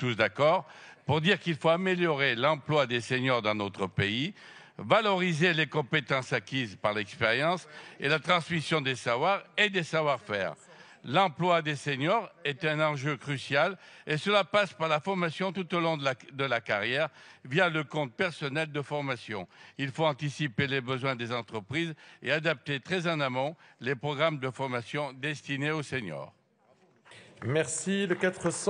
tous d'accord pour dire qu'il faut améliorer l'emploi des seniors dans notre pays, valoriser les compétences acquises par l'expérience et la transmission des savoirs et des savoir-faire. L'emploi des seniors est un enjeu crucial et cela passe par la formation tout au long de la, carrière via le compte personnel de formation. Il faut anticiper les besoins des entreprises et adapter très en amont les programmes de formation destinés aux seniors. Merci. Le 400.